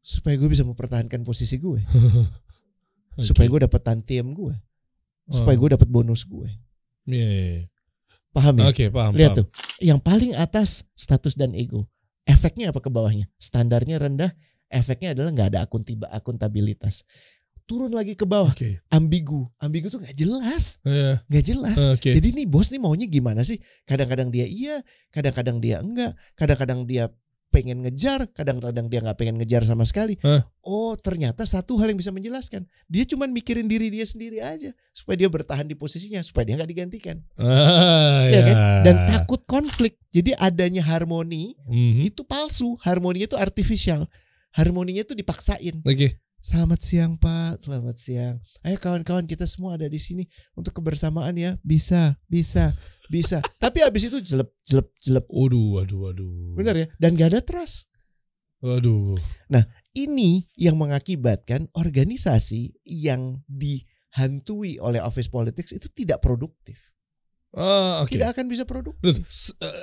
supaya gue bisa mempertahankan posisi gue, okay. supaya gue dapat tantiem gue supaya oh. gue dapat bonus gue. Yeah, yeah, iya. Paham ya? Oke, okay, paham. Lihat paham. tuh, yang paling atas status dan ego. Efeknya apa ke bawahnya? Standarnya rendah, efeknya adalah nggak ada akun tiba akuntabilitas. Turun lagi ke bawah, okay. ambigu, ambigu tuh nggak jelas, iya. nggak yeah. jelas. Okay. Jadi nih bos nih maunya gimana sih? Kadang-kadang dia iya, kadang-kadang dia enggak, kadang-kadang dia pengen ngejar, kadang-kadang dia nggak pengen ngejar sama sekali. Huh? Oh, ternyata satu hal yang bisa menjelaskan. Dia cuma mikirin diri dia sendiri aja supaya dia bertahan di posisinya, supaya dia nggak digantikan. Uh, ya yeah. kan? Dan takut konflik. Jadi adanya harmoni mm-hmm. itu palsu, harmoninya itu artificial. Harmoninya itu dipaksain. Okay. Selamat siang Pak, selamat siang. Ayo kawan-kawan kita semua ada di sini untuk kebersamaan ya. Bisa, bisa bisa. Tapi habis itu jelep, jelep, jelep. Waduh, waduh, waduh. Benar ya? Dan gak ada trust. Waduh. Nah, ini yang mengakibatkan organisasi yang dihantui oleh office politics itu tidak produktif. Uh, ah, okay. Tidak akan bisa produktif. Uh,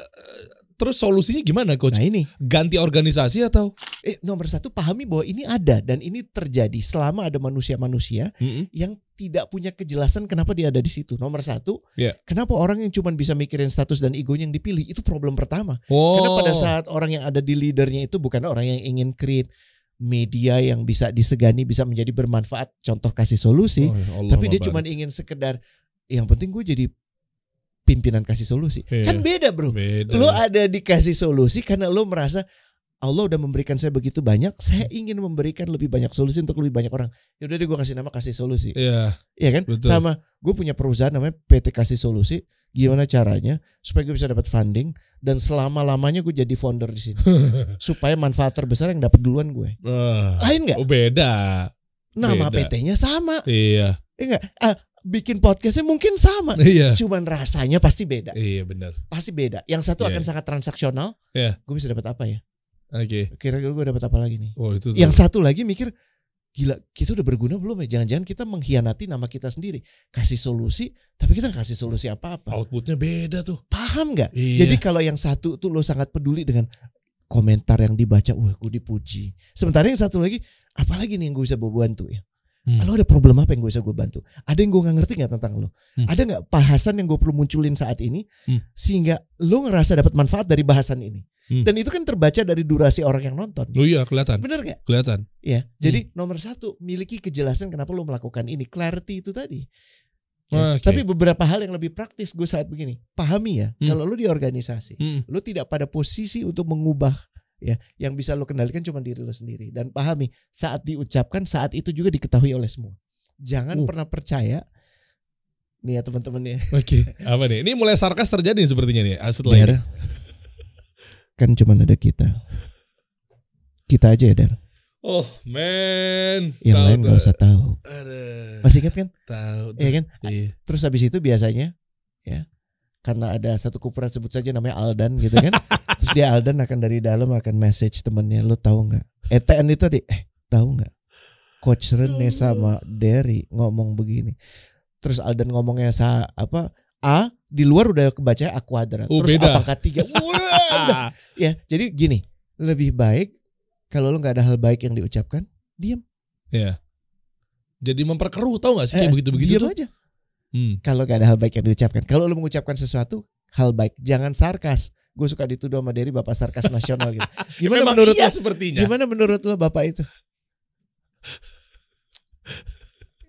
terus solusinya gimana coach? Nah ini ganti organisasi atau? Eh, nomor satu pahami bahwa ini ada dan ini terjadi selama ada manusia-manusia mm -hmm. yang tidak punya kejelasan kenapa dia ada di situ. Nomor satu, yeah. kenapa orang yang cuma bisa mikirin status dan egonya yang dipilih itu problem pertama. Oh. Karena pada oh. saat orang yang ada di leadernya itu bukan orang yang ingin create media yang bisa disegani bisa menjadi bermanfaat contoh kasih solusi oh, ya Allah tapi dia cuma ingin sekedar yang penting gue jadi pimpinan kasih solusi. Iya. Kan beda, Bro. Beda. Lu ada dikasih solusi karena lu merasa Allah udah memberikan saya begitu banyak, saya ingin memberikan lebih banyak solusi untuk lebih banyak orang. Ya udah deh gue kasih nama kasih solusi. Iya. iya kan? Betul. Sama gue punya perusahaan namanya PT Kasih Solusi. Gimana caranya supaya gue bisa dapat funding dan selama lamanya gue jadi founder di sini supaya manfaat terbesar yang dapat duluan gue. Uh, Lain nggak? Oh beda. Nama PT-nya sama. Iya. Iya enggak? Ah, bikin podcastnya mungkin sama, iya. cuman rasanya pasti beda. Iya benar. Pasti beda. Yang satu yeah. akan sangat transaksional. Yeah. Gue bisa dapat apa ya? Oke. Okay. Kira-kira gue dapat apa lagi nih? Oh, itu tuh. Yang satu lagi mikir, gila kita udah berguna belum ya jangan-jangan kita mengkhianati nama kita sendiri kasih solusi tapi kita kasih solusi apa-apa outputnya beda tuh paham nggak iya. jadi kalau yang satu tuh lo sangat peduli dengan komentar yang dibaca wah gue dipuji sementara yang satu lagi apalagi nih yang gue bisa bantu ya Hmm. Lo ada problem apa yang gue bisa gue bantu? Ada yang gue nggak ngerti nggak tentang lo? Hmm. Ada nggak bahasan yang gue perlu munculin saat ini hmm. sehingga lo ngerasa dapat manfaat dari bahasan ini? Hmm. Dan itu kan terbaca dari durasi orang yang nonton. Oh iya kelihatan. Bener gak? Kelihatan. Ya, jadi hmm. nomor satu miliki kejelasan kenapa lo melakukan ini, clarity itu tadi. Ya, okay. Tapi beberapa hal yang lebih praktis gue saat begini, pahami ya, hmm. kalau lo di organisasi, hmm. lo tidak pada posisi untuk mengubah ya yang bisa lo kendalikan cuma diri lo sendiri dan pahami saat diucapkan saat itu juga diketahui oleh semua jangan uh. pernah percaya nih ya teman-teman ya oke okay. apa nih ini mulai sarkas terjadi sepertinya nih ah, setelah kan cuma ada kita kita aja ya Dar Oh man, yang tahu, lain nggak usah tahu. Ada. Masih ingat kan? Tahu. ya kan? Iya. Terus habis itu biasanya, ya, karena ada satu kuperan sebut saja namanya Aldan gitu kan. Terus dia Alden akan dari dalam akan message temennya, lu tahu nggak? ETN eh, itu tadi eh tahu nggak? Coach Rene sama Derry ngomong begini. Terus Alden ngomongnya sa apa? A di luar udah kebaca A kuadrat. Oh, terus beda. apakah tiga. ya jadi gini lebih baik kalau lo nggak ada hal baik yang diucapkan diam. Ya. Jadi memperkeruh tau gak sih eh, begitu begitu? Diam tuh? aja. Hmm. Kalau gak ada hal baik yang diucapkan. Kalau lo mengucapkan sesuatu hal baik, jangan sarkas gue suka dituduh sama Derry bapak sarkas nasional gitu. Gimana ya menurut iya lo, sepertinya. Gimana menurut lo bapak itu?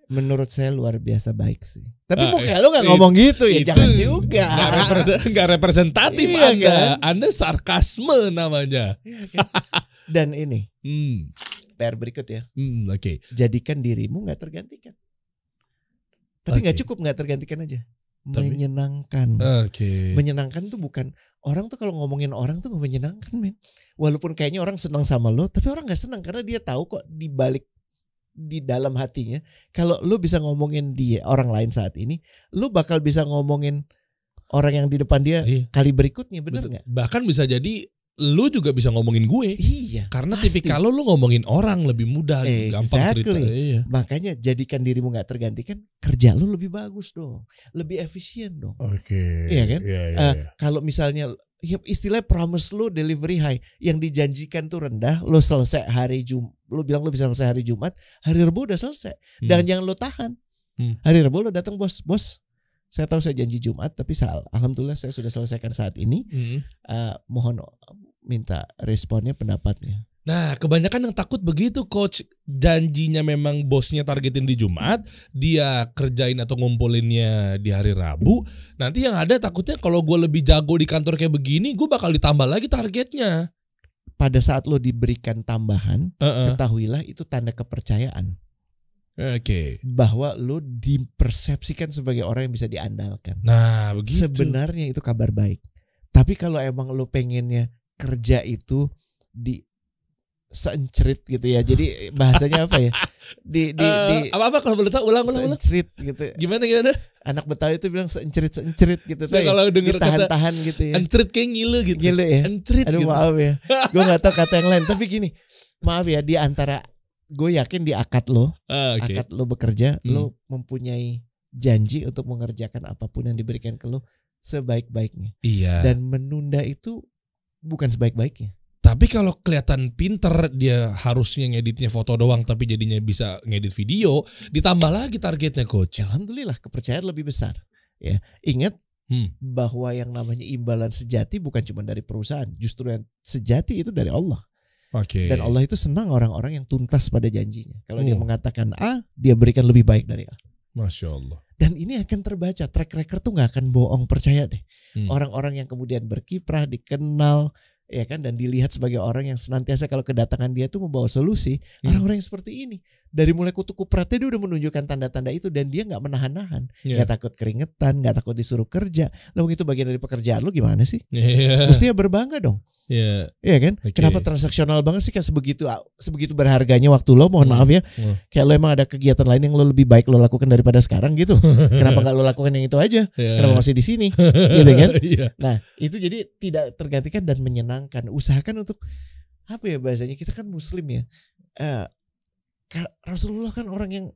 Menurut saya luar biasa baik sih. Tapi uh, ah, muka lo gak it, ngomong gitu ya, jangan juga. Gak, represen, gak representatif iya, Anda. Kan? Anda sarkasme namanya. Iya, kan? Dan ini, hmm. PR berikut ya. Hmm, Oke. Okay. Jadikan dirimu gak tergantikan. Tapi okay. gak cukup gak tergantikan aja. menyenangkan. Oke. Okay. Menyenangkan tuh bukan orang tuh kalau ngomongin orang tuh gak menyenangkan men walaupun kayaknya orang senang sama lo tapi orang nggak senang karena dia tahu kok di balik di dalam hatinya kalau lo bisa ngomongin dia orang lain saat ini lo bakal bisa ngomongin orang yang di depan dia iya. kali berikutnya bener nggak bahkan bisa jadi lu juga bisa ngomongin gue. Iya. Karena tapi kalau lu, ngomongin orang lebih mudah, exactly. Eh, gampang cerita. Iya. Makanya jadikan dirimu nggak tergantikan, kerja lu lebih bagus dong, lebih efisien dong. Oke. Okay. Iya kan? Iya, iya, uh, Kalau misalnya ya istilah promise lu delivery high, yang dijanjikan tuh rendah, lu selesai hari Jum, lu bilang lu bisa selesai hari Jumat, hari Rabu udah selesai. Dan hmm. yang lu tahan. Hmm. Hari Rabu lu datang bos, bos saya tahu saya janji Jumat tapi sal, Alhamdulillah saya sudah selesaikan saat ini. Hmm. Uh, mohon minta responnya pendapatnya. Nah, kebanyakan yang takut begitu coach janjinya memang bosnya targetin di Jumat, dia kerjain atau ngumpulinnya di hari Rabu. Nanti yang ada takutnya kalau gue lebih jago di kantor kayak begini, gue bakal ditambah lagi targetnya. Pada saat lo diberikan tambahan, uh -uh. ketahuilah itu tanda kepercayaan. Oke. Okay. Bahwa lu dipersepsikan sebagai orang yang bisa diandalkan. Nah, begitu. Sebenarnya itu kabar baik. Tapi kalau emang lu pengennya kerja itu di sencrit gitu ya. Jadi bahasanya apa ya? Di di, uh, di apa apa kalau boleh tahu ulang ulang seencerit gitu. Gimana gimana? Anak Betawi itu bilang sencrit sencrit gitu. Saya ya. kalau ya. denger tahan tahan gitu ya. Encerit kayak ngilu gitu. Ngilu ya. gitu. Aduh maaf ya. Gue gak tahu kata yang lain. Tapi gini, maaf ya di antara gue yakin di akad lo, ah, okay. akad lo bekerja, hmm. lo mempunyai janji untuk mengerjakan apapun yang diberikan ke lo sebaik-baiknya. Iya. Dan menunda itu bukan sebaik-baiknya. Tapi kalau kelihatan pinter dia harusnya ngeditnya foto doang tapi jadinya bisa ngedit video, ditambah lagi targetnya coach. Alhamdulillah kepercayaan lebih besar. Ya, ingat hmm. bahwa yang namanya imbalan sejati bukan cuma dari perusahaan, justru yang sejati itu dari Allah. Okay. Dan Allah itu senang orang-orang yang tuntas pada janjinya. Kalau hmm. dia oh. mengatakan A, dia berikan lebih baik dari A. Masya Allah. Dan ini akan terbaca. Track record tuh nggak akan bohong, percaya deh. Hmm. Orang-orang hmm. yang kemudian berkiprah, dikenal, ya kan, dan dilihat sebagai orang yang senantiasa kalau kedatangan dia tuh membawa solusi. Hmm. Orang-orang hmm. yang seperti ini, dari mulai kutu kupratnya dia udah menunjukkan tanda-tanda itu dan dia nggak menahan-nahan, yeah. nggak takut keringetan, nggak takut disuruh kerja. Lalu itu bagian dari pekerjaan lu gimana sih? Yeah. Mestinya berbangga dong. Iya. Yeah. Iya kan? Okay. Kenapa transaksional banget sih kayak sebegitu ah, sebegitu berharganya waktu lo? Mohon mm. maaf ya. Mm. Kayak lo emang ada kegiatan lain yang lo lebih baik lo lakukan daripada sekarang gitu. Kenapa nggak lo lakukan yang itu aja? Yeah. Kenapa masih di sini? gitu kan? yeah. Nah, itu jadi tidak tergantikan dan menyenangkan. Usahakan untuk apa ya bahasanya? Kita kan muslim ya. Uh, Rasulullah kan orang yang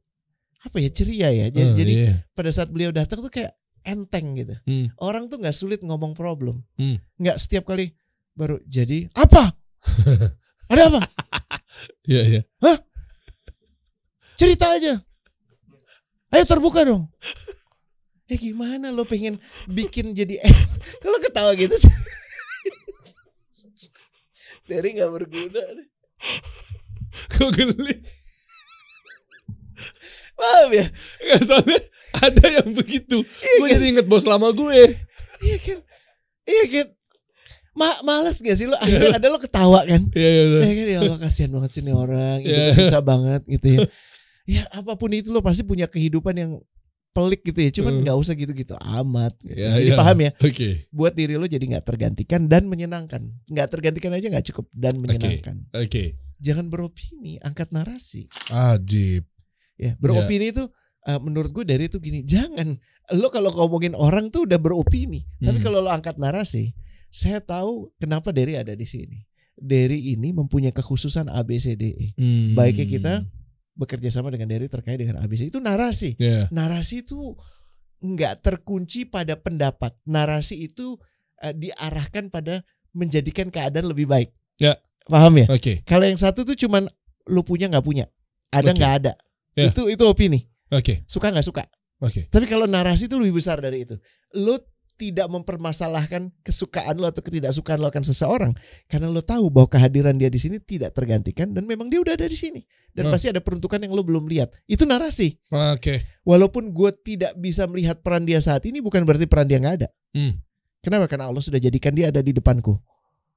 apa ya ceria ya. Jadi, uh, jadi yeah. pada saat beliau datang tuh kayak enteng gitu. Mm. Orang tuh nggak sulit ngomong problem. Hmm. Nggak mm. setiap kali baru jadi apa? Ada apa? Iya iya. Hah? Cerita aja. Ayo terbuka dong. Eh gimana lo pengen bikin jadi eh Kalau ketawa gitu sih. Dari nggak berguna. Kok geli? Paham ya? Gak soalnya ada yang begitu. Iya gue kan? jadi inget bos lama gue. Iya kan? Iya kan? Ma males gak sih lo akhirnya ada lo ketawa kan iya, iya iya ya, kan ya Allah kasihan banget sih nih orang gitu. yeah. susah banget gitu ya ya apapun itu lo pasti punya kehidupan yang pelik gitu ya cuman hmm. nggak uh. usah gitu-gitu amat gitu. Yeah, jadi yeah. paham ya okay. buat diri lo jadi nggak tergantikan dan menyenangkan nggak tergantikan aja nggak cukup dan menyenangkan oke okay. okay. jangan beropini angkat narasi Ajib ya beropini yeah. itu uh, eh, menurut gue dari itu gini jangan lo kalau ngomongin orang tuh udah beropini hmm. tapi kalau lo angkat narasi saya tahu kenapa Derry ada di sini. Derry ini mempunyai kekhususan ABCDE. Hmm. Baiknya kita bekerja sama dengan Derry terkait dengan C. Itu narasi. Yeah. Narasi itu nggak terkunci pada pendapat. Narasi itu uh, diarahkan pada menjadikan keadaan lebih baik. Ya. Yeah. Paham ya? Oke. Okay. Kalau yang satu tuh cuman lu punya nggak punya, ada nggak okay. ada. Yeah. Itu itu opini. Oke. Okay. Suka nggak suka. Oke. Okay. Tapi kalau narasi itu lebih besar dari itu. Lu tidak mempermasalahkan kesukaan lo atau ketidaksukaan lo akan seseorang karena lo tahu bahwa kehadiran dia di sini tidak tergantikan dan memang dia udah ada di sini dan hmm. pasti ada peruntukan yang lo belum lihat itu narasi oke okay. walaupun gue tidak bisa melihat peran dia saat ini bukan berarti peran dia nggak ada hmm. kenapa karena Allah sudah jadikan dia ada di depanku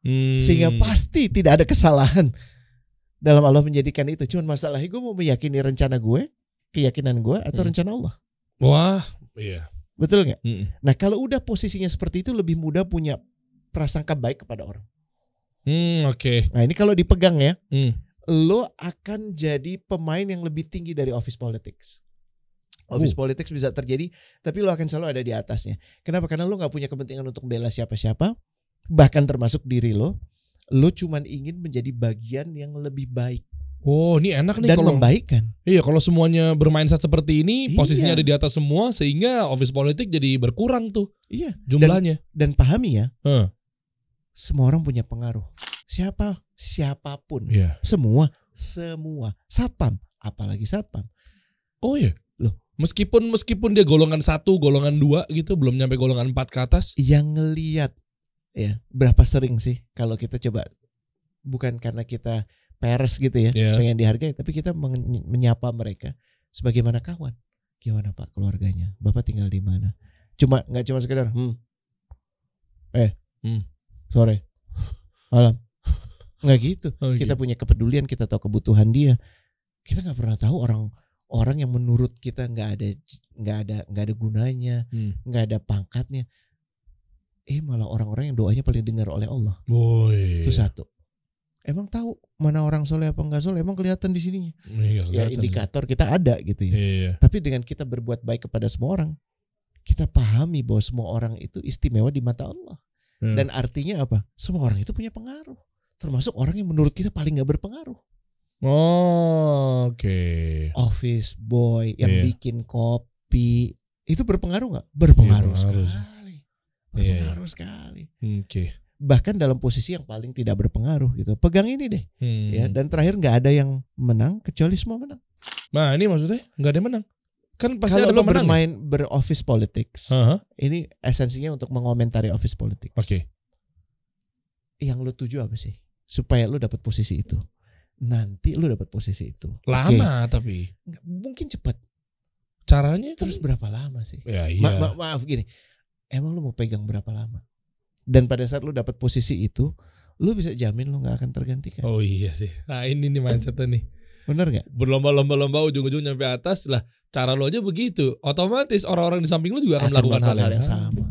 hmm. sehingga pasti tidak ada kesalahan dalam Allah menjadikan itu cuman masalahnya gue mau meyakini rencana gue keyakinan gue atau hmm. rencana Allah wah iya Betul nggak? Mm. Nah kalau udah posisinya seperti itu lebih mudah punya prasangka baik kepada orang. Mm, oke. Okay. Nah ini kalau dipegang ya, mm. lo akan jadi pemain yang lebih tinggi dari office politics. Office uh. politics bisa terjadi, tapi lo akan selalu ada di atasnya. Kenapa? Karena lo nggak punya kepentingan untuk bela siapa-siapa, bahkan termasuk diri lo. Lo cuman ingin menjadi bagian yang lebih baik Oh, ini enak nih Dan kalau membaikkan. Iya, kalau semuanya bermain saat seperti ini, iya. posisinya ada di atas semua sehingga office politik jadi berkurang tuh. Iya, jumlahnya. Dan, dan pahami ya. Huh. Semua orang punya pengaruh. Siapa? Siapapun. Iya. Semua, semua. Satpam, apalagi satpam. Oh iya. Loh, meskipun meskipun dia golongan satu, golongan dua gitu, belum nyampe golongan empat ke atas. Yang ngeliat ya, berapa sering sih kalau kita coba bukan karena kita peres gitu ya, yeah. pengen dihargai, tapi kita menyapa mereka sebagaimana kawan. Gimana Pak keluarganya? Bapak tinggal di mana? Cuma nggak cuma sekedar hmm. Eh, hmm. sore. Malam. Nggak gitu. Oh, kita gitu. punya kepedulian, kita tahu kebutuhan dia. Kita nggak pernah tahu orang orang yang menurut kita nggak ada nggak ada nggak ada gunanya, hmm. nggak hmm. ada pangkatnya. Eh malah orang-orang yang doanya paling dengar oleh Allah. Boy. Itu satu emang tahu mana orang soleh apa enggak soleh emang kelihatan di sininya iya, ya indikator kita ada gitu ya iya, iya. tapi dengan kita berbuat baik kepada semua orang kita pahami bahwa semua orang itu istimewa di mata Allah iya. dan artinya apa semua orang itu punya pengaruh termasuk orang yang menurut kita paling nggak berpengaruh oh oke okay. office boy yang iya. bikin kopi itu berpengaruh nggak berpengaruh, iya, sekali iya, berpengaruh iya. sekali oke okay bahkan dalam posisi yang paling tidak berpengaruh gitu. Pegang ini deh. Hmm. Ya, dan terakhir nggak ada yang menang kecuali semua menang. Nah, ini maksudnya nggak ada yang menang. Kan pasti Kalau ada lo ya? bermain ya? beroffice politics. Uh -huh. Ini esensinya untuk mengomentari office politics. Oke. Okay. Yang lu tuju apa sih? Supaya lu dapat posisi itu. Nanti lu dapat posisi itu. Lama okay. tapi. Mungkin cepat. Caranya terus berapa lama sih? Ya, iya. ma ma maaf gini. Emang lu mau pegang berapa lama? dan pada saat lu dapat posisi itu lu bisa jamin lu nggak akan tergantikan oh iya sih nah ini nih mindsetnya nih bener nggak berlomba-lomba-lomba ujung-ujung nyampe atas lah cara lo aja begitu otomatis orang-orang di samping lu juga akan, melakukan, hal, yang sama. sama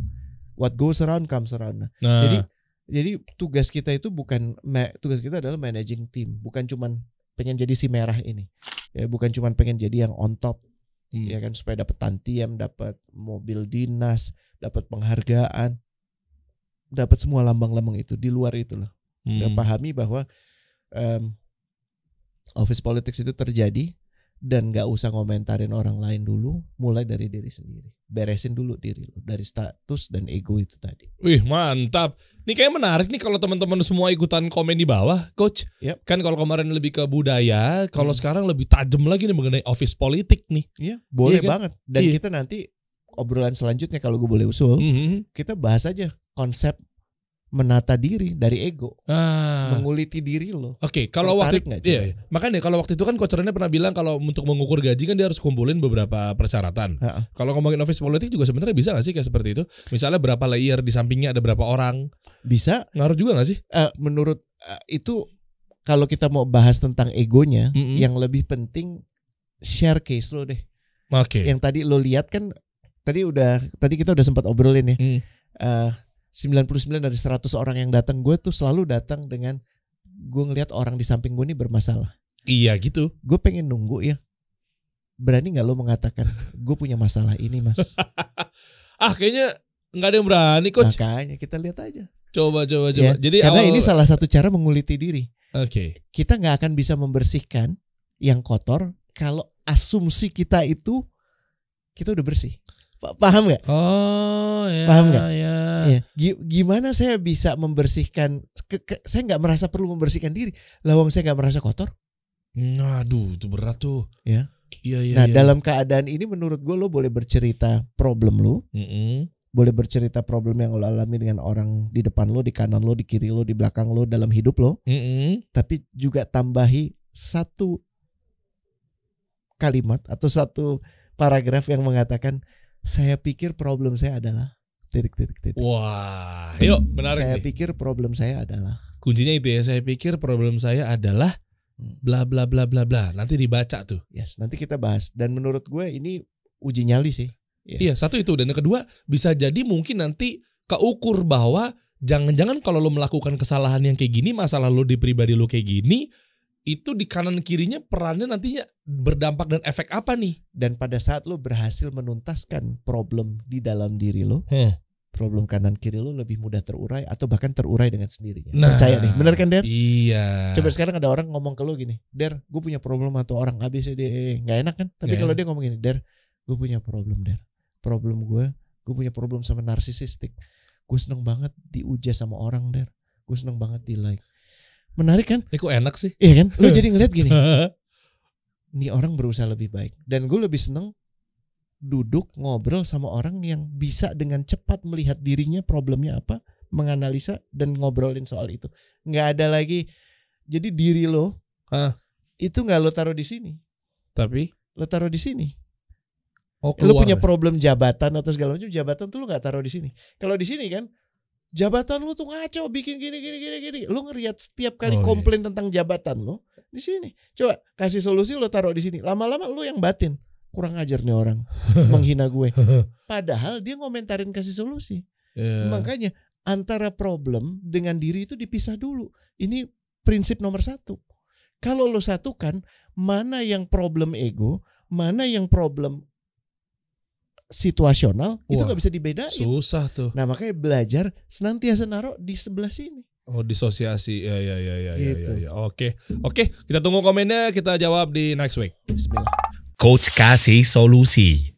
what goes around comes around nah. jadi jadi tugas kita itu bukan tugas kita adalah managing team bukan cuman pengen jadi si merah ini ya bukan cuman pengen jadi yang on top hmm. ya kan supaya dapat tantiem, dapat mobil dinas dapat penghargaan dapat semua lambang-lambang itu di luar itu loh. Hmm. pahami bahwa um, office politics itu terjadi dan gak usah ngomentarin orang lain dulu, mulai dari diri sendiri. Beresin dulu diri lo dari status dan ego itu tadi. Wih, mantap. Ini kayak menarik nih kalau teman-teman semua ikutan komen di bawah, coach. Yep. Kan kalau kemarin lebih ke budaya, kalau hmm. sekarang lebih tajam lagi nih mengenai office politik nih. Iya, boleh iya kan? banget. Dan iya. kita nanti obrolan selanjutnya kalau gue boleh usul, mm -hmm. kita bahas aja konsep menata diri dari ego, ah. menguliti diri lo. Oke, okay, kalau waktu itu, iya, iya. makanya kalau waktu itu kan Coach pernah bilang kalau untuk mengukur gaji kan dia harus kumpulin beberapa persyaratan. Uh -uh. Kalau ngomongin office politik juga sebenarnya bisa gak sih kayak seperti itu? Misalnya berapa layer di sampingnya ada berapa orang? Bisa. Ngaruh juga gak sih? Uh, menurut uh, itu kalau kita mau bahas tentang egonya, mm -hmm. yang lebih penting share case lo deh. Oke. Okay. Yang tadi lo lihat kan tadi udah tadi kita udah sempat obrolin ya. Mm. Uh, 99 dari 100 orang yang datang gue tuh selalu datang dengan gue ngelihat orang di samping gue ini bermasalah. Iya gitu. Gue pengen nunggu ya. Berani nggak lo mengatakan gue punya masalah ini mas? ah kayaknya nggak ada yang berani coach. Makanya kita lihat aja. Coba coba coba. Ya, Jadi karena awal... ini salah satu cara menguliti diri. Oke. Okay. Kita nggak akan bisa membersihkan yang kotor kalau asumsi kita itu kita udah bersih paham nggak? Oh, ya, paham nggak? Ya. ya. Gimana saya bisa membersihkan? Ke, ke, saya nggak merasa perlu membersihkan diri. Lawang saya nggak merasa kotor. Nah, aduh, itu berat tuh. Ya. ya ya nah, ya. dalam keadaan ini menurut gue lo boleh bercerita problem lo, mm -hmm. boleh bercerita problem yang lo alami dengan orang di depan lo, di kanan lo, di kiri lo, di belakang lo, dalam hidup lo. Mm -hmm. Tapi juga tambahi satu kalimat atau satu paragraf yang mengatakan saya pikir problem saya adalah titik titik titik. Wah, yuk menarik. Saya nih. pikir problem saya adalah kuncinya itu ya. Saya pikir problem saya adalah hmm. bla bla bla bla bla. Nanti dibaca tuh. Yes, nanti kita bahas. Dan menurut gue ini uji nyali sih. Yeah. Iya, satu itu dan yang kedua bisa jadi mungkin nanti keukur bahwa jangan-jangan kalau lo melakukan kesalahan yang kayak gini, masalah lo di pribadi lo kayak gini, itu di kanan kirinya perannya nantinya berdampak dan efek apa nih? Dan pada saat lo berhasil menuntaskan problem di dalam diri lo, Heh. problem kanan kiri lo lebih mudah terurai atau bahkan terurai dengan sendirinya. Nah, Percaya nih? benar kan Der? Iya. Coba sekarang ada orang ngomong ke lo gini, Der, gue punya problem atau orang ABCD, ya, eh, nggak enak kan? Tapi kalau dia ngomong gini, Der, gue punya problem Der, problem gue, gue punya problem sama narsisistik, gue seneng banget diuja sama orang Der, gue seneng banget di like Menarik kan? Eh, kok enak sih? Iya kan? Lu jadi ngeliat gini. ini orang berusaha lebih baik. Dan gue lebih seneng duduk ngobrol sama orang yang bisa dengan cepat melihat dirinya problemnya apa, menganalisa dan ngobrolin soal itu. Nggak ada lagi. Jadi diri lo Hah? itu nggak lo taruh di sini. Tapi lo taruh di sini. Oh, Lo punya problem jabatan atau segala macam jabatan tuh lo nggak taruh di sini. Kalau di sini kan jabatan lu tuh ngaco bikin gini gini gini gini lu ngeliat setiap kali oh, iya. komplain tentang jabatan lu di sini coba kasih solusi lu taruh di sini lama-lama lu yang batin kurang ajar nih orang menghina gue padahal dia ngomentarin kasih solusi yeah. makanya antara problem dengan diri itu dipisah dulu ini prinsip nomor satu kalau lo satukan mana yang problem ego mana yang problem situasional Wah, itu nggak bisa dibedain. Susah tuh. Nah makanya belajar senantiasa naruh di sebelah sini. Oh disosiasi ya ya ya ya, ya, ya gitu. ya ya. Oke oke kita tunggu komennya kita jawab di next week. Bismillah. Coach kasih solusi.